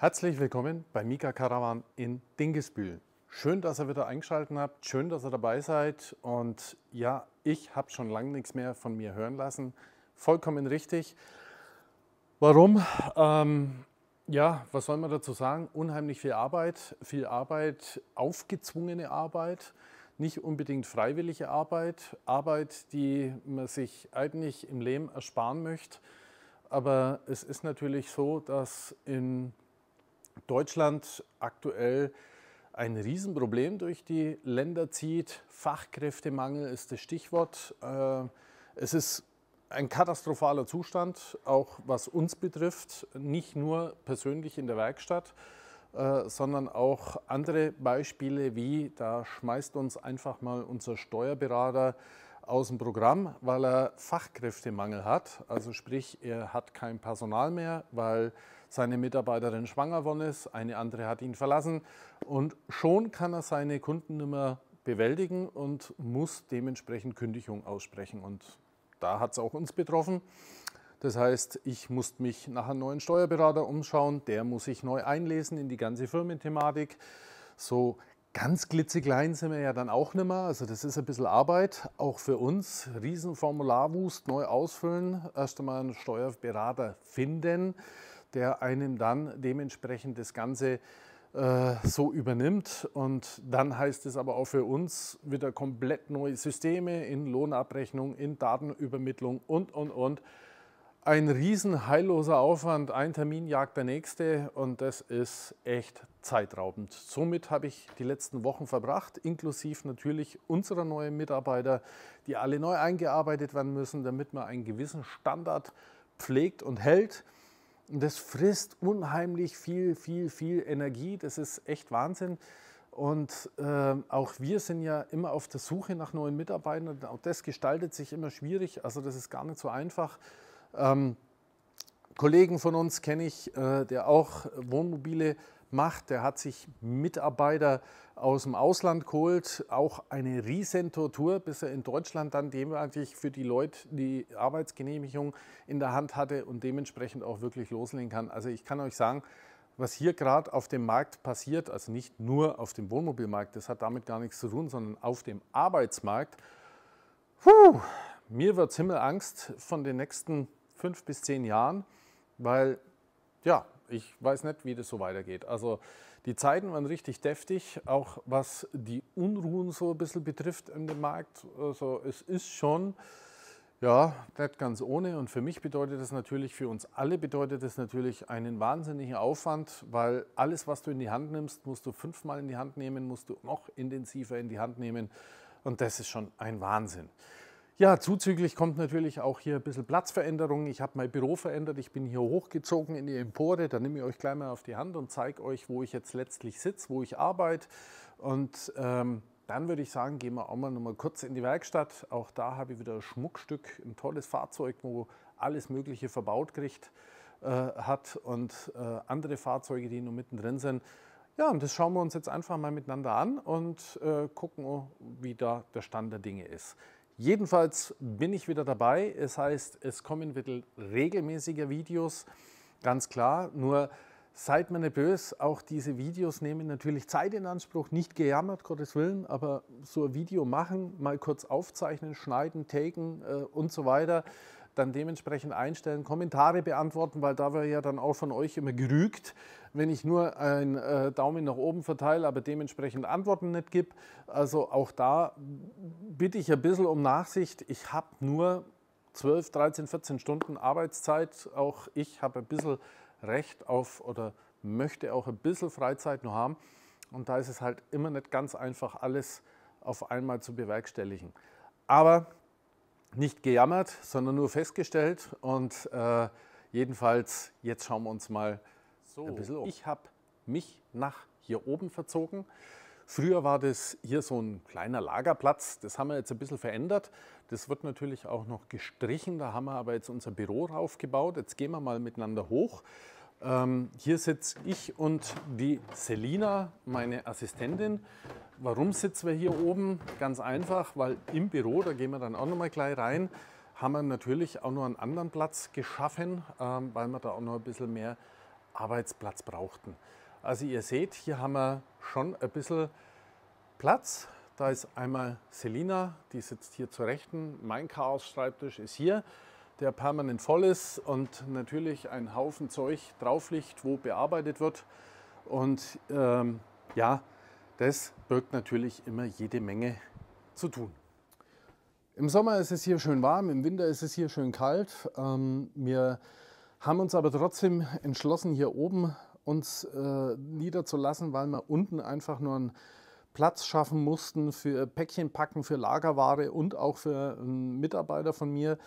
Herzlich willkommen bei Mika Caravan in Dingesbühl. Schön, dass ihr wieder eingeschaltet habt, schön, dass ihr dabei seid. Und ja, ich habe schon lange nichts mehr von mir hören lassen. Vollkommen richtig. Warum? Ähm, ja, was soll man dazu sagen? Unheimlich viel Arbeit, viel Arbeit, aufgezwungene Arbeit, nicht unbedingt freiwillige Arbeit, Arbeit, die man sich eigentlich im Leben ersparen möchte. Aber es ist natürlich so, dass in Deutschland aktuell ein Riesenproblem durch die Länder zieht. Fachkräftemangel ist das Stichwort. Äh, es ist ein katastrophaler Zustand, auch was uns betrifft, nicht nur persönlich in der Werkstatt, äh, sondern auch andere Beispiele wie, da schmeißt uns einfach mal unser Steuerberater aus dem Programm, weil er Fachkräftemangel hat. Also sprich, er hat kein Personal mehr, weil äh, seine Mitarbeiterin schwanger geworden ist, eine andere hat ihn verlassen und schon kann er seine Kundennummer bewältigen und muss dementsprechend Kündigung aussprechen. Und da hat es auch uns betroffen. Das heißt, ich musste mich nach einem neuen Steuerberater umschauen, der muss sich neu einlesen in die ganze Firmenthematik. So ganz klitzeklein sind wir ja dann auch nicht mehr. Also das ist ein bisschen Arbeit, auch für uns. Riesenformularwust neu ausfüllen, erst einmal einen Steuerberater finden der einem dann dementsprechend das Ganze äh, so übernimmt. Und dann heißt es aber auch für uns wieder komplett neue Systeme in Lohnabrechnung, in Datenübermittlung und, und, und. Ein riesen heilloser Aufwand, ein Termin jagt der nächste und das ist echt zeitraubend. Somit habe ich die letzten Wochen verbracht, inklusive natürlich unserer neuen Mitarbeiter, die alle neu eingearbeitet werden müssen, damit man einen gewissen Standard pflegt und hält. Und das frisst unheimlich viel, viel, viel Energie. Das ist echt Wahnsinn. Und äh, auch wir sind ja immer auf der Suche nach neuen Mitarbeitern. Auch das gestaltet sich immer schwierig. Also das ist gar nicht so einfach. Ähm, Kollegen von uns kenne ich, äh, der auch Wohnmobile macht. Der hat sich Mitarbeiter aus dem Ausland geholt, auch eine riesen Tortur, bis er in Deutschland dann dementsprechend für die Leute die Arbeitsgenehmigung in der Hand hatte und dementsprechend auch wirklich loslegen kann. Also ich kann euch sagen, was hier gerade auf dem Markt passiert, also nicht nur auf dem Wohnmobilmarkt, das hat damit gar nichts zu tun, sondern auf dem Arbeitsmarkt. Puh, mir wird Himmelangst von den nächsten fünf bis zehn Jahren, weil ja, ich weiß nicht, wie das so weitergeht. Also die Zeiten waren richtig deftig, auch was die Unruhen so ein bisschen betrifft in dem Markt. Also es ist schon, ja, nicht ganz ohne. Und für mich bedeutet das natürlich, für uns alle bedeutet das natürlich einen wahnsinnigen Aufwand, weil alles, was du in die Hand nimmst, musst du fünfmal in die Hand nehmen, musst du noch intensiver in die Hand nehmen. Und das ist schon ein Wahnsinn. Ja, zuzüglich kommt natürlich auch hier ein bisschen Platzveränderung. Ich habe mein Büro verändert, ich bin hier hochgezogen in die Empore. Da nehme ich euch gleich mal auf die Hand und zeige euch, wo ich jetzt letztlich sitze, wo ich arbeite. Und ähm, dann würde ich sagen, gehen wir auch mal noch mal kurz in die Werkstatt. Auch da habe ich wieder ein Schmuckstück, ein tolles Fahrzeug, wo alles Mögliche verbaut kriegt, äh, hat und äh, andere Fahrzeuge, die nur mittendrin sind. Ja, und das schauen wir uns jetzt einfach mal miteinander an und äh, gucken, wie da der Stand der Dinge ist. Jedenfalls bin ich wieder dabei. Es heißt, es kommen wieder regelmäßige Videos, ganz klar. Nur seid mir nicht böse, auch diese Videos nehmen natürlich Zeit in Anspruch. Nicht gejammert, Gottes Willen, aber so ein Video machen, mal kurz aufzeichnen, schneiden, taken äh, und so weiter dann dementsprechend einstellen, Kommentare beantworten, weil da wäre ja dann auch von euch immer gerügt, wenn ich nur einen äh, Daumen nach oben verteile, aber dementsprechend Antworten nicht gebe. Also auch da bitte ich ein bisschen um Nachsicht. Ich habe nur 12, 13, 14 Stunden Arbeitszeit. Auch ich habe ein bisschen Recht auf oder möchte auch ein bisschen Freizeit nur haben. Und da ist es halt immer nicht ganz einfach, alles auf einmal zu bewerkstelligen. Aber nicht gejammert, sondern nur festgestellt. Und äh, jedenfalls, jetzt schauen wir uns mal so, ein bisschen um. Ich habe mich nach hier oben verzogen. Früher war das hier so ein kleiner Lagerplatz. Das haben wir jetzt ein bisschen verändert. Das wird natürlich auch noch gestrichen. Da haben wir aber jetzt unser Büro raufgebaut. Jetzt gehen wir mal miteinander hoch. Ähm, hier sitze ich und die Selina, meine Assistentin. Warum sitzen wir hier oben? Ganz einfach, weil im Büro, da gehen wir dann auch nochmal gleich rein, haben wir natürlich auch noch einen anderen Platz geschaffen, ähm, weil wir da auch noch ein bisschen mehr Arbeitsplatz brauchten. Also ihr seht, hier haben wir schon ein bisschen Platz. Da ist einmal Selina, die sitzt hier zur Rechten. Mein Chaos-Schreibtisch ist hier der permanent voll ist und natürlich ein Haufen Zeug drauf liegt, wo bearbeitet wird. Und ähm, ja, das birgt natürlich immer jede Menge zu tun. Im Sommer ist es hier schön warm, im Winter ist es hier schön kalt. Ähm, wir haben uns aber trotzdem entschlossen, hier oben uns äh, niederzulassen, weil wir unten einfach nur einen Platz schaffen mussten für Päckchen packen, für Lagerware und auch für einen ähm, Mitarbeiter von mir,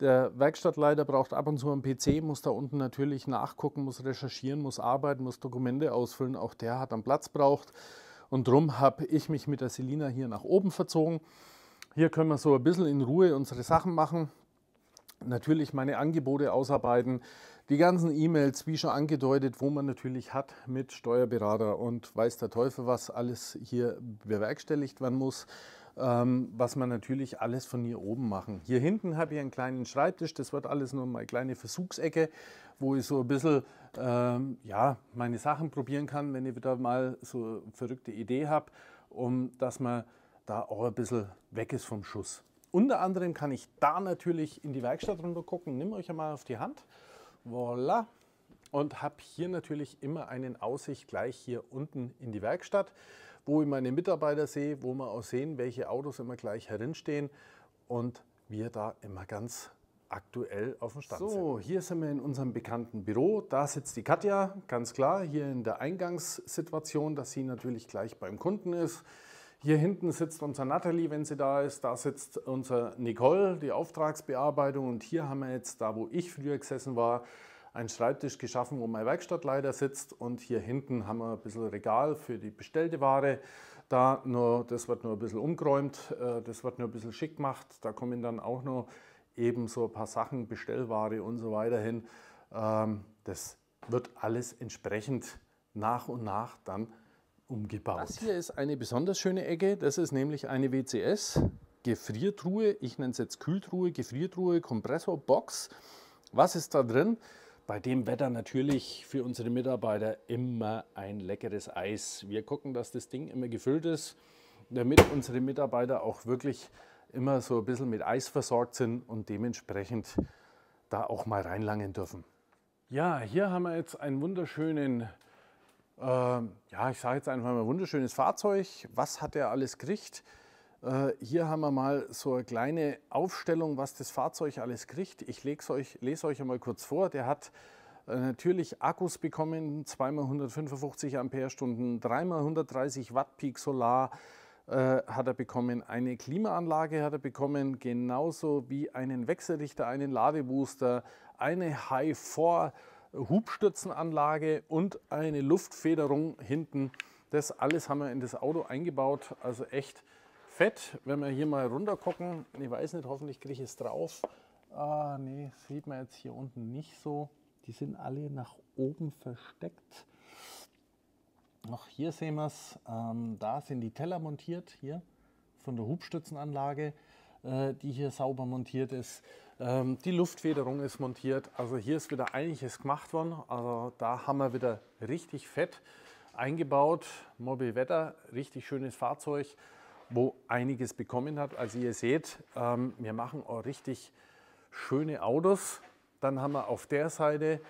der Werkstattleiter braucht ab und zu einen PC, muss da unten natürlich nachgucken, muss recherchieren, muss arbeiten, muss Dokumente ausfüllen. Auch der hat einen Platz braucht. Und darum habe ich mich mit der Selina hier nach oben verzogen. Hier können wir so ein bisschen in Ruhe unsere Sachen machen. Natürlich meine Angebote ausarbeiten. Die ganzen E-Mails, wie schon angedeutet, wo man natürlich hat mit Steuerberater und weiß der Teufel, was alles hier bewerkstelligt werden muss ähm, was man natürlich alles von hier oben machen. Hier hinten habe ich einen kleinen Schreibtisch, das wird alles nur meine kleine Versuchsecke, wo ich so ein bisschen ähm, ja, meine Sachen probieren kann, wenn ich wieder mal so eine verrückte Idee habe, um dass man da auch ein bisschen weg ist vom Schuss. Unter anderem kann ich da natürlich in die Werkstatt runter gucken. nehme euch einmal auf die Hand. Voilà. Und habe hier natürlich immer einen Aussicht gleich hier unten in die Werkstatt wo ich meine Mitarbeiter sehe, wo wir auch sehen, welche Autos immer gleich herinstehen und wir da immer ganz aktuell auf dem Stand so, sind. So, hier sind wir in unserem bekannten Büro. Da sitzt die Katja, ganz klar, hier in der Eingangssituation, dass sie natürlich gleich beim Kunden ist. Hier hinten sitzt unser Nathalie, wenn sie da ist. Da sitzt unser Nicole, die Auftragsbearbeitung. Und hier haben wir jetzt, da wo ich früher gesessen war, einen Schreibtisch geschaffen, wo mein Werkstattleiter sitzt und hier hinten haben wir ein bisschen Regal für die bestellte Ware. Da nur, das wird nur ein bisschen umgeräumt, äh, das wird nur ein bisschen schick gemacht. Da kommen dann auch noch eben so ein paar Sachen, Bestellware und so weiter hin. Ähm, das wird alles entsprechend nach und nach dann umgebaut. Das hier ist eine besonders schöne Ecke. Das ist nämlich eine WCS. Gefriertruhe, ich nenne es jetzt Kühltruhe, Gefriertruhe, Kompressorbox. Was ist da drin? bei dem Wetter natürlich für unsere Mitarbeiter immer ein leckeres Eis. Wir gucken, dass das Ding immer gefüllt ist, damit unsere Mitarbeiter auch wirklich immer so ein bisschen mit Eis versorgt sind und dementsprechend da auch mal reinlangen dürfen. Ja, hier haben wir jetzt einen wunderschönen, äh, ja, ich sage jetzt einfach mal wunderschönes Fahrzeug. Was hat er alles gekriegt? Äh, hier haben wir mal so eine kleine Aufstellung, was das Fahrzeug alles kriegt. Ich euch, lese euch einmal kurz vor. Der hat äh, natürlich Akkus bekommen, 2x155 Amperestunden, 3x130 Watt Peak Solar äh, hat er bekommen, eine Klimaanlage hat er bekommen, genauso wie einen Wechselrichter, einen Ladebooster, eine High-4 hubstürzenanlage und eine Luftfederung hinten. Das alles haben wir in das Auto eingebaut, also echt Fett, wenn wir hier mal runter gucken, ich weiß nicht, hoffentlich kriege ich es drauf. Ah, nee, sieht man jetzt hier unten nicht so. Die sind alle nach oben versteckt. Auch hier sehen wir es. Ähm, da sind die Teller montiert, hier von der Hubstützenanlage, äh, die hier sauber montiert ist. Ähm, die Luftfederung ist montiert. Also hier ist wieder einiges gemacht worden. Also da haben wir wieder richtig fett eingebaut. Mobil Wetter, richtig schönes Fahrzeug wo einiges bekommen hat. Also ihr seht, ähm, wir machen auch richtig schöne Autos. Dann haben wir auf der Seite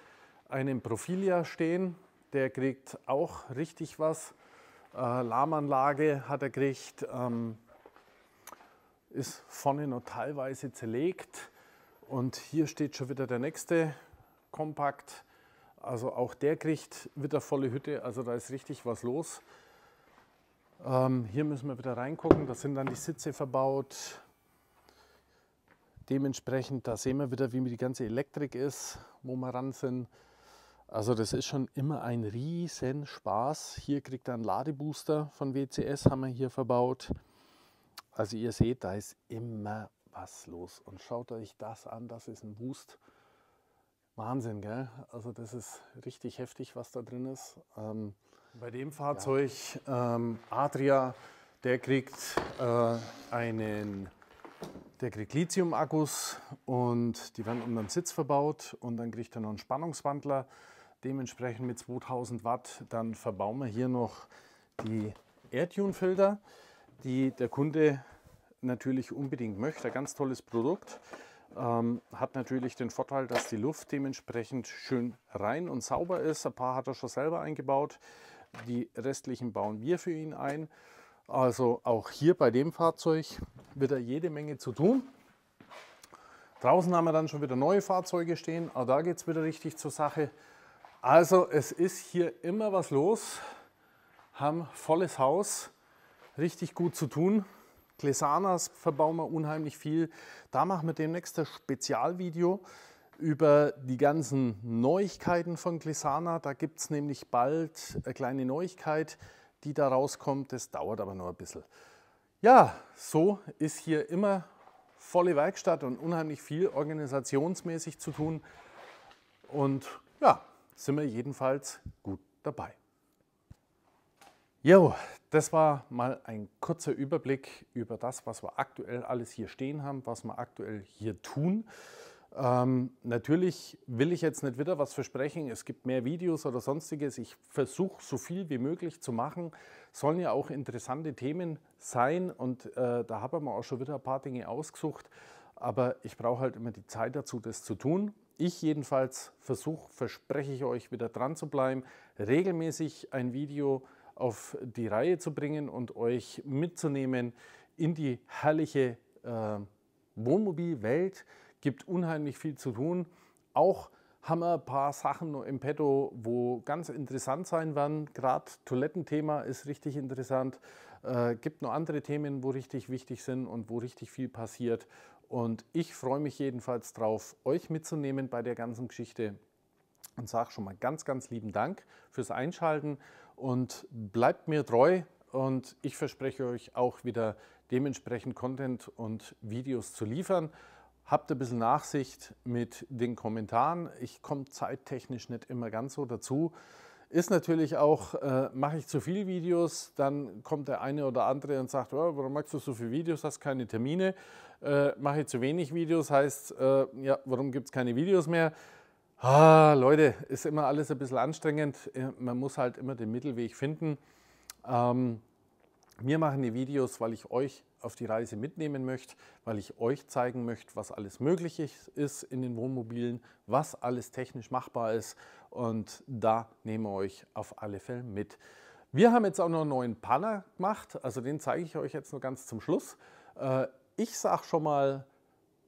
einen Profilia stehen, der kriegt auch richtig was. Äh, Lahmanlage hat er gekriegt, ähm, ist vorne noch teilweise zerlegt. Und hier steht schon wieder der nächste Kompakt. Also auch der kriegt wieder volle Hütte, also da ist richtig was los. Ähm, hier müssen wir wieder reingucken, da sind dann die Sitze verbaut. Dementsprechend, da sehen wir wieder, wie die ganze Elektrik ist, wo wir ran sind. Also das ist schon immer ein riesen Spaß. Hier kriegt er einen Ladebooster von WCS, haben wir hier verbaut. Also ihr seht, da ist immer was los. Und schaut euch das an, das ist ein Boost. Wahnsinn, gell? Also das ist richtig heftig, was da drin ist. Ähm, Bei dem Fahrzeug ja. ähm, Adria, der kriegt äh, einen, der kriegt Lithium-Akkus und die werden unterm Sitz verbaut und dann kriegt er noch einen Spannungswandler. Dementsprechend mit 2000 Watt, dann verbauen wir hier noch die AirTune-Filter, die der Kunde natürlich unbedingt möchte. Ein ganz tolles Produkt. Ähm, hat natürlich den Vorteil, dass die Luft dementsprechend schön rein und sauber ist. Ein paar hat er schon selber eingebaut. Die restlichen bauen wir für ihn ein. Also auch hier bei dem Fahrzeug wird er jede Menge zu tun. Draußen haben wir dann schon wieder neue Fahrzeuge stehen. Auch da geht es wieder richtig zur Sache. Also es ist hier immer was los. Haben volles Haus. Richtig gut zu tun. Glesanas verbauen wir unheimlich viel. Da machen wir demnächst ein Spezialvideo über die ganzen Neuigkeiten von Glesana. Da gibt es nämlich bald eine kleine Neuigkeit, die da rauskommt. Das dauert aber nur ein bisschen. Ja, so ist hier immer volle Werkstatt und unheimlich viel organisationsmäßig zu tun. Und ja, sind wir jedenfalls gut dabei. Jo, das war mal ein kurzer Überblick über das, was wir aktuell alles hier stehen haben, was wir aktuell hier tun. Ähm, natürlich will ich jetzt nicht wieder was versprechen. Es gibt mehr Videos oder sonstiges. Ich versuche so viel wie möglich zu machen. Sollen ja auch interessante Themen sein und äh, da ich mir auch schon wieder ein paar Dinge ausgesucht. Aber ich brauche halt immer die Zeit dazu, das zu tun. Ich jedenfalls versuche, verspreche ich euch, wieder dran zu bleiben, regelmäßig ein Video zu auf die Reihe zu bringen und euch mitzunehmen in die herrliche äh, Wohnmobilwelt. Gibt unheimlich viel zu tun. Auch haben wir ein paar Sachen noch im Petto, wo ganz interessant sein werden. Gerade Toilettenthema ist richtig interessant. Äh, gibt noch andere Themen, wo richtig wichtig sind und wo richtig viel passiert. Und ich freue mich jedenfalls drauf, euch mitzunehmen bei der ganzen Geschichte und sage schon mal ganz, ganz lieben Dank fürs Einschalten und bleibt mir treu und ich verspreche euch auch wieder dementsprechend Content und Videos zu liefern. Habt ein bisschen Nachsicht mit den Kommentaren. Ich komme zeittechnisch nicht immer ganz so dazu. Ist natürlich auch, äh, mache ich zu viele Videos, dann kommt der eine oder andere und sagt, oh, warum machst du so viele Videos, hast keine Termine. Äh, mache ich zu wenig Videos, heißt, äh, ja, warum gibt es keine Videos mehr? Ah, Leute, ist immer alles ein bisschen anstrengend. Äh, man muss halt immer den Mittelweg finden. Ähm, wir machen die Videos, weil ich euch auf die Reise mitnehmen möchte, weil ich euch zeigen möchte, was alles möglich ist in den Wohnmobilen, was alles technisch machbar ist. Und da nehmen wir euch auf alle Fälle mit. Wir haben jetzt auch noch einen neuen Panner gemacht, also den zeige ich euch jetzt nur ganz zum Schluss. Äh, ich sage schon mal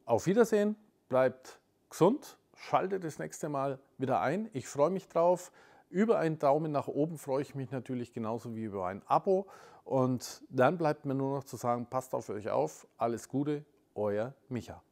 auf Wiedersehen, bleibt gesund schaltet das nächste Mal wieder ein. Ich freue mich drauf. Über einen Daumen nach oben freue ich mich natürlich genauso wie über ein Abo. Und dann bleibt mir nur noch zu sagen, passt auf euch auf. Alles Gute, euer Micha.